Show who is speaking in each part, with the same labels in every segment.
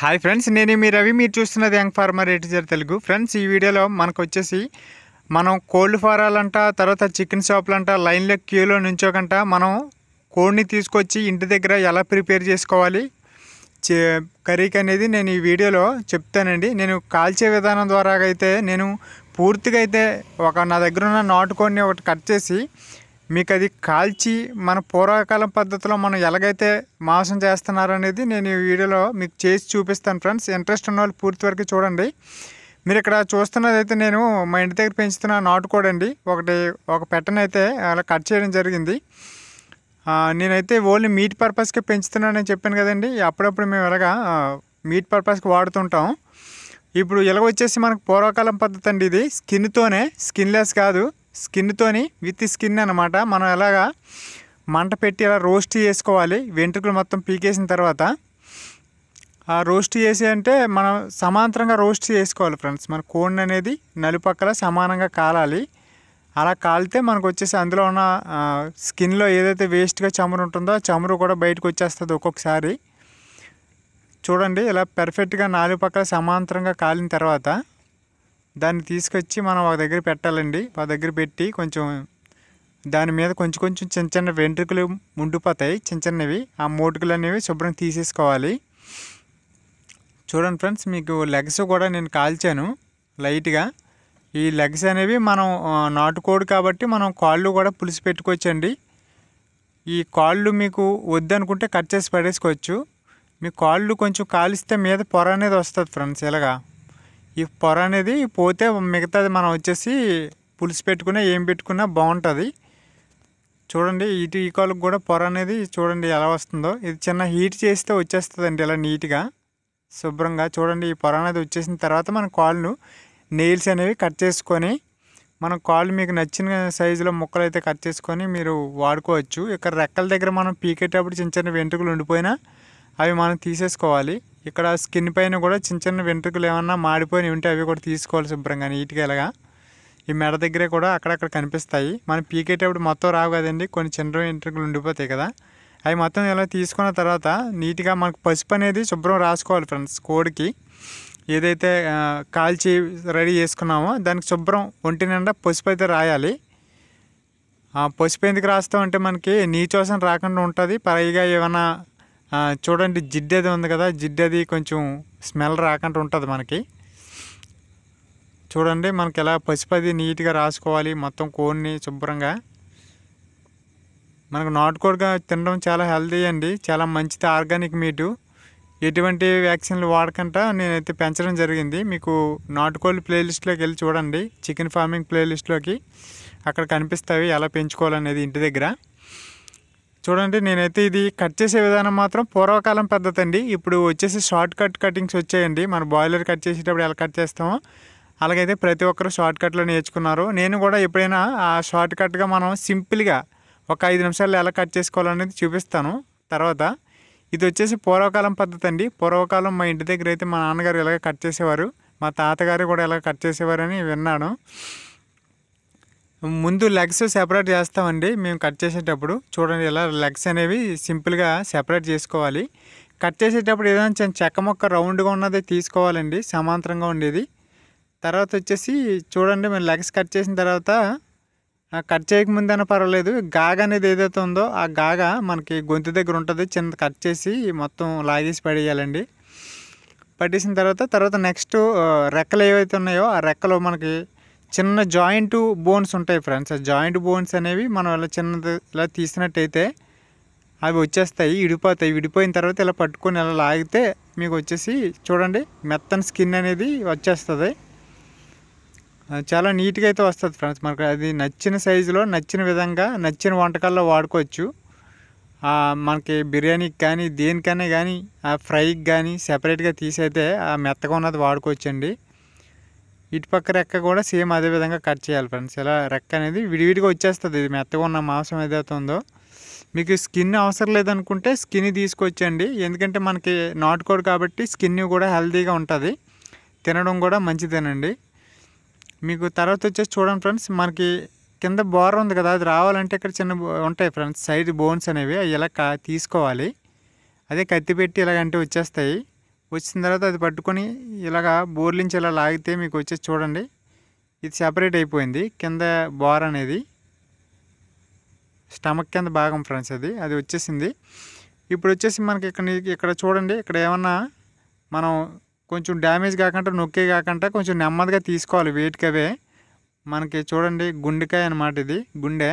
Speaker 1: hi friends నేను మీ రవి మీరు చూస్తున్నది young farmer editor Telugu friends ఈ వీడియోలో మనకు వచ్చేసి మనం కోల్డ్ ఫారాలంట తర్వాత చికెన్ షాపులంట లైన్లో క్యూలో నుంచోకంట మనం కోడ్ని తీసుకొచ్చి ఇంటి దగ్గర ఎలా ప్రిపేర్ చేసుకోవాలి కర్రీకి అనేది నేను ఈ వీడియోలో చెప్తానండి నేను కాల్చే విధానం ద్వారా అయితే నేను పూర్తిగా అయితే ఒక నా దగ్గర ఉన్న నాటుకోడిని ఒకటి కట్ చేసి మీకు అది కాల్చి మన పూర్వకాలం పద్ధతిలో మనం ఎలాగైతే మాంసం చేస్తున్నారు అనేది నేను ఈ వీడియోలో మీకు చేసి చూపిస్తాను ఫ్రెండ్స్ ఇంట్రెస్ట్ ఉన్న వాళ్ళు పూర్తి వరకు చూడండి మీరు ఇక్కడ చూస్తున్నదైతే నేను మా ఇంటి దగ్గర పెంచుతున్న నాటుకోడండి ఒకటి ఒక పెట్టను అయితే అలా కట్ చేయడం జరిగింది నేనైతే ఓన్లీ మీట్ పర్పస్కి పెంచుతున్నానని చెప్పాను కదండి అప్పుడప్పుడు మేము ఇలాగా మీట్ పర్పస్కి వాడుతుంటాం ఇప్పుడు ఇలాగ వచ్చేసి మనకు పూర్వకాలం పద్ధతి అండి ఇది స్కిన్తోనే స్కిన్లెస్ కాదు స్కిన్తోని విత్ స్కిన్ అనమాట మనం ఎలాగా మంట పెట్టి అలా రోస్ట్ చేసుకోవాలి వెంట్రుకలు మొత్తం పీకేసిన తర్వాత ఆ రోస్ట్ చేసి అంటే మనం సమాంతరంగా రోస్ట్ చేసుకోవాలి ఫ్రెండ్స్ మన కోడ్ అనేది నలుపక్కల సమానంగా కాలాలి అలా కాలితే మనకు వచ్చేసి అందులో ఉన్న స్కిన్లో ఏదైతే వేస్ట్గా చమురు ఉంటుందో ఆ చమురు కూడా బయటకు వచ్చేస్తుంది ఒక్కొక్కసారి చూడండి ఇలా పెర్ఫెక్ట్గా నాలుగు పక్కల సమాంతరంగా కాలిన తర్వాత దాన్ని తీసుకొచ్చి మనం ఒక దగ్గర పెట్టాలండి ఒక దగ్గర పెట్టి కొంచెం దాని మీద కొంచెం కొంచెం చిన్న చిన్న వెంట్రుకలు ముండిపోతాయి చిన్న చిన్నవి ఆ మోటుకలు అనేవి శుభ్రం తీసేసుకోవాలి చూడండి ఫ్రెండ్స్ మీకు లెగ్స్ కూడా నేను కాల్చాను లైట్గా ఈ లెగ్స్ అనేవి మనం నాటుకోడు కాబట్టి మనం కాళ్ళు కూడా పులిసి పెట్టుకోవచ్చండి ఈ కాళ్ళు మీకు వద్దనుకుంటే కట్ చేసి పడేసుకోవచ్చు మీ కాళ్ళు కొంచెం కాలిస్తే మీద పొర అనేది వస్తుంది ఫ్రెండ్స్ ఇలాగా ఈ పొర అనేది పోతే మిగతాది మనం వచ్చేసి పులుసు పెట్టుకున్నా ఏం పెట్టుకున్నా బాగుంటుంది చూడండి ఇటు ఈ కాలుకు కూడా పొర అనేది చూడండి ఎలా వస్తుందో ఇది చిన్న హీట్ చేస్తే వచ్చేస్తుందండి ఇలా నీట్గా శుభ్రంగా చూడండి ఈ పొర అనేది వచ్చేసిన తర్వాత మన కాళ్ళను నెయిల్స్ అనేవి కట్ చేసుకొని మన కాళ్ళు మీకు నచ్చిన సైజులో ముక్కలు అయితే కట్ చేసుకొని మీరు వాడుకోవచ్చు ఇక్కడ రెక్కల దగ్గర మనం పీకేటప్పుడు చిన్న చిన్న వెంట్రుకలు ఉండిపోయినా అవి మనం తీసేసుకోవాలి ఇక్కడ స్కిన్ పైన కూడా చిన్న చిన్న వెంట్రుకలు ఏమన్నా మాడిపోయి ఉంటే అవి కూడా తీసుకోవాలి శుభ్రంగా నీట్గా ఇలాగా ఈ మెడ దగ్గరే కూడా అక్కడక్కడ కనిపిస్తాయి మనం పీకేటప్పుడు మొత్తం రావు కదండి కొన్ని చిన్న వెంట్రుకలు ఉండిపోతాయి కదా అవి మొత్తం ఇలా తీసుకున్న తర్వాత నీట్గా మనకు పసుపు అనేది శుభ్రం రాసుకోవాలి ఫ్రెండ్స్ కోడికి ఏదైతే కాల్చి రెడీ చేసుకున్నామో దానికి శుభ్రం ఒంటి నిండా పసుపు అయితే రాయాలి పసుపు ఎందుకు రాస్తామంటే మనకి నీచోసం రాకుండా ఉంటుంది పైగా ఏమైనా చూడండి జిడ్డు అది ఉంది కదా జిడ్డు అది కొంచెం స్మెల్ రాకుండా ఉంటుంది మనకి చూడండి మనకి ఎలా పసిపది నీట్గా రాసుకోవాలి మొత్తం కోడిని శుభ్రంగా మనకు నాటుకోడిగా తినడం చాలా హెల్తీ అండి చాలా మంచిది ఆర్గానిక్ మీటు ఎటువంటి వ్యాక్సిన్లు వాడకుండా నేనైతే పెంచడం జరిగింది మీకు నాటుకోళ్ళు ప్లేలిస్ట్లోకి వెళ్ళి చూడండి చికెన్ ఫార్మింగ్ ప్లేలిస్ట్లోకి అక్కడ కనిపిస్తాయి ఎలా పెంచుకోవాలనేది ఇంటి దగ్గర చూడండి నేనైతే ఇది కట్ చేసే విధానం మాత్రం పూర్వకాలం పద్ధతి అండి ఇప్పుడు వచ్చేసి షార్ట్ కట్ కటింగ్స్ వచ్చాయండి మన బాయిలర్ కట్ చేసేటప్పుడు ఎలా కట్ చేస్తామో అలాగైతే ప్రతి ఒక్కరు షార్ట్ కట్లో నేర్చుకున్నారు నేను కూడా ఎప్పుడైనా ఆ షార్ట్ కట్గా మనం సింపుల్గా ఒక ఐదు నిమిషాల్లో ఎలా కట్ చేసుకోవాలనేది చూపిస్తాను తర్వాత ఇది వచ్చేసి పూర్వకాలం పద్ధతి అండి పూర్వకాలం మా ఇంటి దగ్గర అయితే మా నాన్నగారు ఇలాగ కట్ చేసేవారు మా తాతగారు కూడా ఇలా కట్ చేసేవారని విన్నాను ముందు లెగ్స్ సెపరేట్ చేస్తామండి మేము కట్ చేసేటప్పుడు చూడండి ఇలా లెగ్స్ అనేవి సింపుల్గా సెపరేట్ చేసుకోవాలి కట్ చేసేటప్పుడు ఏదైనా చెక్క మొక్క రౌండ్గా ఉన్నది తీసుకోవాలండి సమాంతరంగా ఉండేది తర్వాత వచ్చేసి చూడండి మేము లెగ్స్ కట్ చేసిన తర్వాత కట్ అయినా పర్వాలేదు గాగ అనేది ఏదైతే ఉందో ఆ గాగ మనకి గొంతు దగ్గర ఉంటుంది చిన్న కట్ చేసి మొత్తం లాగేసి పడేయాలండి పట్టేసిన తర్వాత తర్వాత నెక్స్ట్ రెక్కలు ఏవైతే ఉన్నాయో ఆ రెక్కలు మనకి చిన్న జాయింట్ బోన్స్ ఉంటాయి ఫ్రెండ్స్ ఆ జాయింట్ బోన్స్ అనేవి మనం ఇలా చిన్నది ఇలా తీసినట్టయితే అవి వచ్చేస్తాయి విడిపోతాయి విడిపోయిన తర్వాత ఇలా పట్టుకొని ఇలా లాగితే మీకు వచ్చేసి చూడండి మెత్తని స్కిన్ అనేది వచ్చేస్తుంది చాలా నీట్గా అయితే వస్తుంది ఫ్రెండ్స్ మనకు అది నచ్చిన సైజులో నచ్చిన విధంగా నచ్చిన వంటకాల్లో వాడుకోవచ్చు మనకి బిర్యానీకి కానీ దేనికైనా కానీ ఆ ఫ్రైకి కానీ సెపరేట్గా తీసైతే ఆ మెత్తగా ఉన్నది వాడుకోవచ్చండి ఇటుపక్క రెక్క కూడా సేమ్ అదే విధంగా కట్ చేయాలి ఫ్రెండ్స్ ఇలా రెక్క అనేది విడివిడిగా వచ్చేస్తుంది ఇది మెత్తగా ఉన్న మాంసం ఏదైతే ఉందో మీకు స్కిన్ అవసరం లేదనుకుంటే స్కిన్ తీసుకొచ్చండి ఎందుకంటే మనకి నాటుకోడు కాబట్టి స్కిన్ కూడా హెల్తీగా ఉంటుంది తినడం కూడా మంచిదేనండి మీకు తర్వాత వచ్చేసి చూడండి ఫ్రెండ్స్ మనకి కింద బోర్ ఉంది కదా అది రావాలంటే ఇక్కడ చిన్న ఉంటాయి ఫ్రెండ్స్ సైడ్ బోన్స్ అనేవి అవి ఇలా తీసుకోవాలి అదే కత్తి పెట్టి ఇలాగంటే వచ్చేస్తాయి వచ్చిన తర్వాత అది పట్టుకొని ఇలాగా బోర్లించి ఇలా లాగితే మీకు వచ్చేసి చూడండి ఇది సెపరేట్ అయిపోయింది కింద బోర్ అనేది స్టమక్ కింద భాగం ఫ్రెండ్స్ అది అది వచ్చేసింది ఇప్పుడు వచ్చేసి మనకి ఇక్కడ ఇక్కడ చూడండి ఇక్కడ ఏమన్నా మనం కొంచెం డ్యామేజ్ కాకుండా నొక్కే కాకుండా కొంచెం నెమ్మదిగా తీసుకోవాలి వెయిట్కవే మనకి చూడండి గుండెకాయ అనమాట ఇది గుండె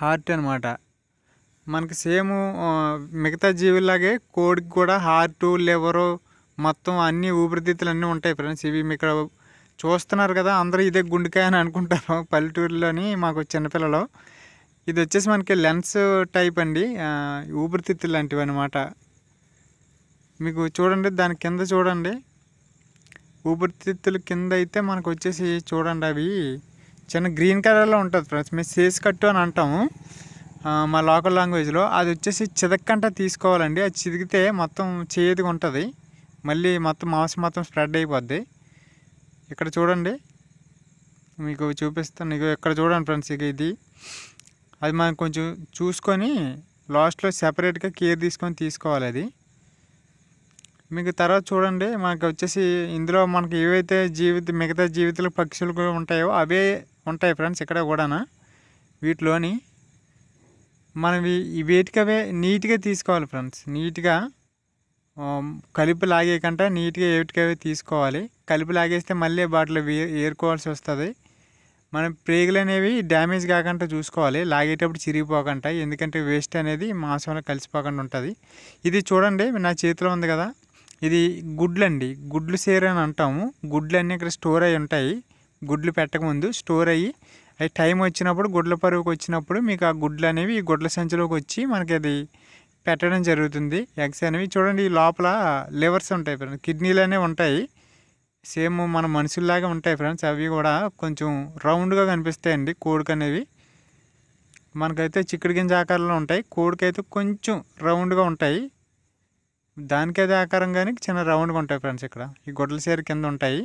Speaker 1: హార్ట్ అనమాట మనకి సేమ్ మిగతా జీవుల్లాగే కోడికి కూడా హార్టు లివరు మొత్తం అన్ని ఊపిరితిత్తులు అన్నీ ఉంటాయి ఫ్రెండ్స్ ఇవి ఇక్కడ చూస్తున్నారు కదా అందరూ ఇదే గుండెకాయ అని అనుకుంటారు పల్లెటూరులోని మాకు చిన్నపిల్లలు ఇది వచ్చేసి మనకి లెన్స్ టైప్ అండి ఊపిరితిత్తులు లాంటివి అనమాట మీకు చూడండి దాని కింద చూడండి ఊపిరితిత్తుల కింద అయితే మనకు వచ్చేసి చూడండి అవి చిన్న గ్రీన్ కలర్లో ఉంటుంది ఫ్రెండ్స్ మేము సేస్ కట్టు అని అంటాము మా లోకల్ లాంగ్వేజ్లో అది వచ్చేసి చిదక్కంట తీసుకోవాలండి అది చిదిగితే మొత్తం చేదుగా ఉంటుంది మళ్ళీ మొత్తం మాంసం మొత్తం స్ప్రెడ్ అయిపోద్ది ఇక్కడ చూడండి మీకు చూపిస్తాను ఇక ఇక్కడ చూడండి ఫ్రెండ్స్ ఇక ఇది అది మనం కొంచెం చూసుకొని లాస్ట్లో సెపరేట్గా కేర్ తీసుకొని తీసుకోవాలి అది మీకు తర్వాత చూడండి మనకు వచ్చేసి ఇందులో మనకి ఏవైతే జీవిత మిగతా జీవితాలు పక్షులు కూడా ఉంటాయో అవే ఉంటాయి ఫ్రెండ్స్ ఇక్కడ కూడా వీటిలోని ఈ వేటికవే నీట్గా తీసుకోవాలి ఫ్రెండ్స్ నీట్గా కలుపు లాగే కంటే నీట్గా ఏటికవే తీసుకోవాలి కలుపు లాగేస్తే మళ్ళీ బాటిలో ఏరుకోవాల్సి వస్తుంది మనం ప్రేగులు అనేవి డ్యామేజ్ కాకుండా చూసుకోవాలి లాగేటప్పుడు చిరిగిపోకుండా ఎందుకంటే వేస్ట్ అనేది మాంసంలో కలిసిపోకుండా ఉంటుంది ఇది చూడండి నా చేతిలో ఉంది కదా ఇది గుడ్లండి గుడ్లు సేరు అని అంటాము గుడ్లు అన్నీ ఇక్కడ స్టోర్ అయ్యి ఉంటాయి గుడ్లు పెట్టకముందు స్టోర్ అయ్యి అది టైం వచ్చినప్పుడు గుడ్ల పరువుకి వచ్చినప్పుడు మీకు ఆ గుడ్లు అనేవి ఈ గుడ్ల సంచిలోకి వచ్చి మనకి అది పెట్టడం జరుగుతుంది ఎగ్స్ అనేవి చూడండి ఈ లోపల లివర్స్ ఉంటాయి ఫ్రెండ్స్ కిడ్నీలు అనేవి ఉంటాయి సేమ్ మన మనుషుల్లాగా ఉంటాయి ఫ్రెండ్స్ అవి కూడా కొంచెం రౌండ్గా కనిపిస్తాయండి కోడికి అనేవి మనకైతే చిక్కుడు గింజ ఆకారంలో ఉంటాయి కోడికైతే కొంచెం రౌండ్గా ఉంటాయి దానికైతే ఆకారం కానీ చిన్న రౌండ్గా ఉంటాయి ఫ్రెండ్స్ ఇక్కడ ఈ గుడ్ల సేరు కింద ఉంటాయి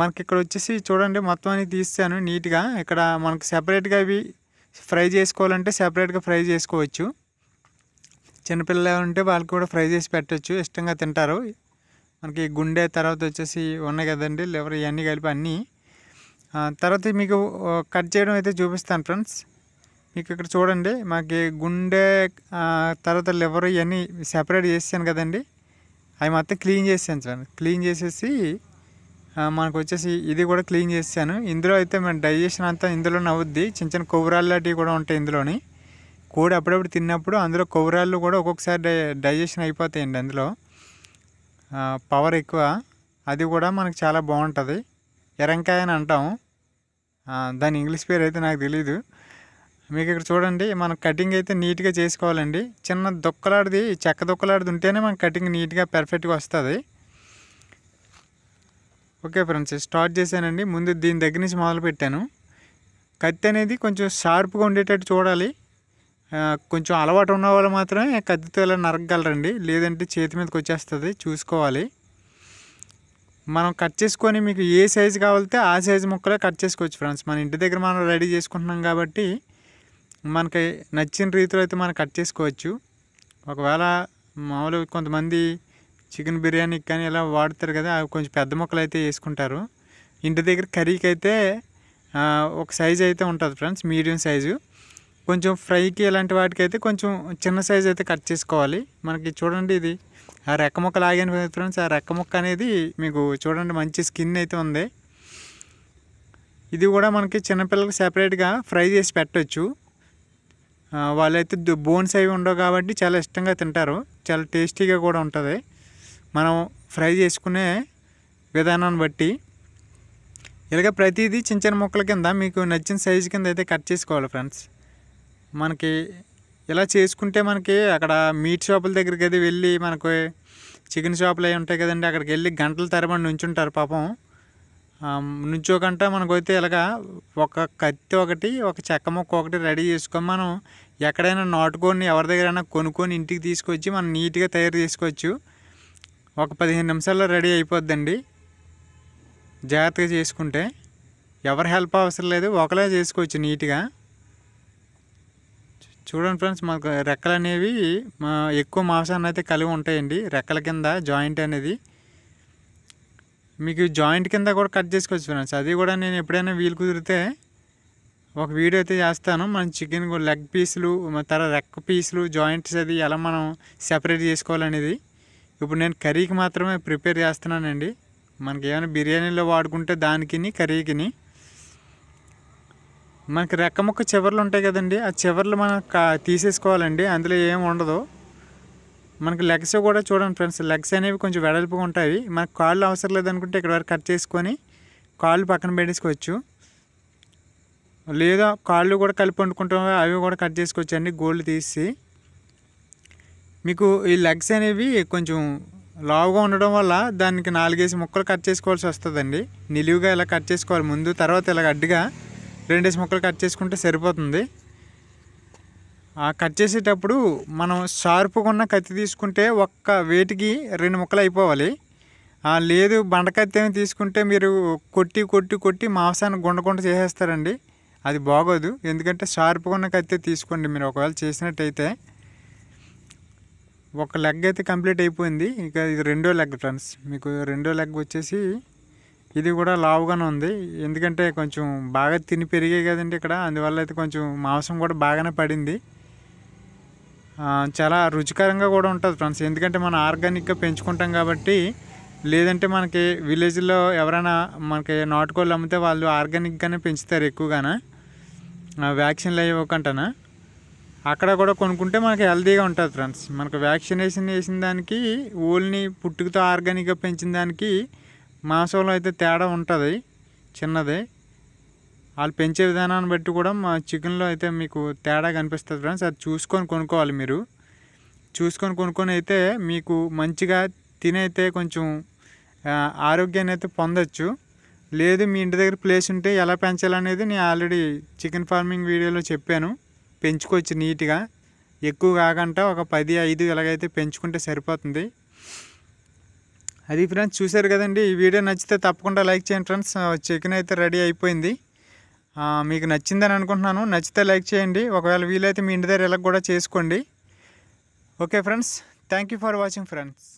Speaker 1: మనకి ఇక్కడ వచ్చేసి చూడండి మొత్తం అన్ని తీస్తాను నీట్గా ఇక్కడ మనకు సెపరేట్గా ఇవి ఫ్రై చేసుకోవాలంటే సెపరేట్గా ఫ్రై చేసుకోవచ్చు చిన్నపిల్లలు ఉంటే వాళ్ళకి కూడా ఫ్రై చేసి పెట్టచ్చు ఇష్టంగా తింటారు మనకి గుండె తర్వాత వచ్చేసి ఉన్నాయి కదండి లివర్ ఇవన్నీ కలిపి అన్నీ తర్వాత మీకు కట్ చేయడం అయితే చూపిస్తాను ఫ్రెండ్స్ మీకు ఇక్కడ చూడండి మాకు గుండె తర్వాత లివర్ ఇవన్నీ సెపరేట్ చేసాను కదండి అవి మొత్తం క్లీన్ చేసాను సార్ క్లీన్ చేసేసి మనకు వచ్చేసి ఇది కూడా క్లీన్ చేశాను ఇందులో అయితే మన డైజెషన్ అంతా ఇందులో నవ్వుద్ది చిన్న చిన్న కొవ్వరాలు లాంటివి కూడా ఉంటాయి ఇందులోని కోడి అప్పుడప్పుడు తిన్నప్పుడు అందులో కొవ్వరాళ్ళు కూడా ఒక్కొక్కసారి డైజెషన్ అయిపోతాయండి అందులో పవర్ ఎక్కువ అది కూడా మనకు చాలా బాగుంటుంది ఎరంకాయ అని అంటాం దాని ఇంగ్లీష్ పేరు అయితే నాకు తెలీదు మీకు ఇక్కడ చూడండి మనం కటింగ్ అయితే నీట్గా చేసుకోవాలండి చిన్న దొక్కలాడిది చెక్క దొక్కలాడిది ఉంటేనే మన కటింగ్ నీట్గా పెర్ఫెక్ట్గా వస్తుంది ఓకే ఫ్రెండ్స్ స్టార్ట్ చేశానండి ముందు దీని దగ్గర నుంచి మొదలు పెట్టాను కత్తి అనేది కొంచెం షార్ప్గా ఉండేటట్టు చూడాలి కొంచెం అలవాటు ఉన్న వాళ్ళు మాత్రమే కత్తితో ఇలా నరకగలరండి లేదంటే చేతి మీదకి వచ్చేస్తుంది చూసుకోవాలి మనం కట్ చేసుకొని మీకు ఏ సైజు కావాలితే ఆ సైజు ముక్కలే కట్ చేసుకోవచ్చు ఫ్రెండ్స్ మన ఇంటి దగ్గర మనం రెడీ చేసుకుంటున్నాం కాబట్టి మనకి నచ్చిన రీతిలో అయితే మనం కట్ చేసుకోవచ్చు ఒకవేళ మామూలు కొంతమంది చికెన్ బిర్యానీకి కానీ ఇలా వాడతారు కదా అవి కొంచెం పెద్ద మొక్కలు అయితే వేసుకుంటారు ఇంటి దగ్గర కర్రీకి అయితే ఒక సైజు అయితే ఉంటుంది ఫ్రెండ్స్ మీడియం సైజు కొంచెం ఫ్రైకి ఇలాంటి వాటికైతే కొంచెం చిన్న సైజ్ అయితే కట్ చేసుకోవాలి మనకి చూడండి ఇది ఆ రెక్క మొక్క లాగాను ఫ్రెండ్స్ ఆ రెక్క మొక్క అనేది మీకు చూడండి మంచి స్కిన్ అయితే ఉంది ఇది కూడా మనకి చిన్నపిల్లలకు సెపరేట్గా ఫ్రై చేసి పెట్టవచ్చు వాళ్ళైతే బోన్స్ అవి ఉండవు కాబట్టి చాలా ఇష్టంగా తింటారు చాలా టేస్టీగా కూడా ఉంటుంది మనం ఫ్రై చేసుకునే విధానాన్ని బట్టి ఇలాగ ప్రతిదీ చిన్న చిన్న ముక్కల కింద మీకు నచ్చిన సైజు కింద అయితే కట్ చేసుకోవాలి ఫ్రెండ్స్ మనకి ఇలా చేసుకుంటే మనకి అక్కడ మీట్ షాపుల దగ్గరికి అది వెళ్ళి మనకు చికెన్ షాపులు అవి ఉంటాయి కదండి అక్కడికి వెళ్ళి గంటల తరబడి నుంచుంటారు పాపం నుంచోకంటే మనకైతే ఇలాగా ఒక కత్తి ఒకటి ఒక చెక్క మొక్క ఒకటి రెడీ చేసుకొని మనం ఎక్కడైనా నాటుకొని ఎవరి దగ్గరైనా కొనుక్కొని ఇంటికి తీసుకొచ్చి మనం నీట్గా తయారు చేసుకోవచ్చు ఒక పదిహేను నిమిషాల్లో రెడీ అయిపోద్దండి జాగ్రత్తగా చేసుకుంటే ఎవరి హెల్ప్ అవసరం లేదు ఒకలే చేసుకోవచ్చు నీట్గా చూడండి ఫ్రెండ్స్ మాకు రెక్కలు అనేవి మా ఎక్కువ మాంసాన్ని అయితే కలిగి ఉంటాయండి రెక్కల కింద జాయింట్ అనేది మీకు జాయింట్ కింద కూడా కట్ చేసుకోవచ్చు ఫ్రెండ్స్ అది కూడా నేను ఎప్పుడైనా వీలు కుదిరితే ఒక వీడియో అయితే చేస్తాను మన చికెన్ లెగ్ పీసులు తర రెక్క పీసులు జాయింట్స్ అది ఎలా మనం సెపరేట్ చేసుకోవాలనేది ఇప్పుడు నేను కర్రీకి మాత్రమే ప్రిపేర్ చేస్తున్నానండి మనకి ఏమైనా బిర్యానీలో వాడుకుంటే దానికిని కర్రీకిని మనకి రెక్క ముక్క చివర్లు ఉంటాయి కదండి ఆ చివర్లు మనం తీసేసుకోవాలండి అందులో ఏం ఉండదు మనకి లెగ్స్ కూడా చూడండి ఫ్రెండ్స్ లెగ్స్ అనేవి కొంచెం వెడల్పుగా ఉంటాయి మనకు కాళ్ళు అవసరం లేదనుకుంటే ఇక్కడ వరకు కట్ చేసుకొని కాళ్ళు పక్కన పెట్టేసుకోవచ్చు లేదా కాళ్ళు కూడా కలిపి వండుకుంటాం అవి కూడా కట్ చేసుకోవచ్చు అండి గోల్డ్ తీసి మీకు ఈ లెగ్స్ అనేవి కొంచెం లావుగా ఉండడం వల్ల దానికి నాలుగేసి ముక్కలు కట్ చేసుకోవాల్సి వస్తుందండి నిలువుగా ఇలా కట్ చేసుకోవాలి ముందు తర్వాత ఇలా అడ్డుగా రెండేసి ముక్కలు కట్ చేసుకుంటే సరిపోతుంది కట్ చేసేటప్పుడు మనం షార్ప్గా ఉన్న కత్తి తీసుకుంటే ఒక్క వేటికి రెండు ముక్కలు అయిపోవాలి లేదు బండకత్తి ఏమి తీసుకుంటే మీరు కొట్టి కొట్టి కొట్టి మాంసాన్ని గుండగుండ చేసేస్తారండి అది బాగోదు ఎందుకంటే షార్ప్గా ఉన్న కత్తి తీసుకోండి మీరు ఒకవేళ చేసినట్టయితే ఒక లెగ్ అయితే కంప్లీట్ అయిపోయింది ఇక ఇది రెండో లెగ్ ఫ్రెండ్స్ మీకు రెండో లెగ్ వచ్చేసి ఇది కూడా లావుగానే ఉంది ఎందుకంటే కొంచెం బాగా తిని పెరిగాయి కదండి ఇక్కడ అందువల్ల అయితే కొంచెం మాంసం కూడా బాగానే పడింది చాలా రుచికరంగా కూడా ఉంటుంది ఫ్రెండ్స్ ఎందుకంటే మనం ఆర్గానిక్గా పెంచుకుంటాం కాబట్టి లేదంటే మనకి విలేజ్లో ఎవరైనా మనకి నాటుకోళ్ళు అమ్మితే వాళ్ళు ఆర్గానిక్గానే పెంచుతారు ఎక్కువగాన వ్యాక్సిన్లు అయ్యి ఇవ్వకుండానా అక్కడ కూడా కొనుక్కుంటే మనకి హెల్తీగా ఉంటుంది ఫ్రెండ్స్ మనకు వ్యాక్సినేషన్ వేసిన దానికి ఓల్ని పుట్టుకతో ఆర్గానిక్గా పెంచిన దానికి మాంసంలో అయితే తేడా ఉంటుంది చిన్నది వాళ్ళు పెంచే విధానాన్ని బట్టి కూడా మా చికెన్లో అయితే మీకు తేడా కనిపిస్తుంది ఫ్రెండ్స్ అది చూసుకొని కొనుక్కోవాలి మీరు చూసుకొని కొనుక్కొని అయితే మీకు మంచిగా తినైతే కొంచెం ఆరోగ్యాన్ని అయితే పొందొచ్చు లేదు మీ ఇంటి దగ్గర ప్లేస్ ఉంటే ఎలా పెంచాలనేది నేను ఆల్రెడీ చికెన్ ఫార్మింగ్ వీడియోలో చెప్పాను పెంచుకోవచ్చు నీట్గా ఎక్కువ కాకుండా ఒక పది ఐదు ఇలాగైతే పెంచుకుంటే సరిపోతుంది అది ఫ్రెండ్స్ చూశారు కదండి ఈ వీడియో నచ్చితే తప్పకుండా లైక్ చేయండి ఫ్రెండ్స్ చికెన్ అయితే రెడీ అయిపోయింది మీకు నచ్చిందని అనుకుంటున్నాను నచ్చితే లైక్ చేయండి ఒకవేళ వీలైతే మీ ఇంటి దగ్గర ఇలా కూడా చేసుకోండి okay friends thank for watching friends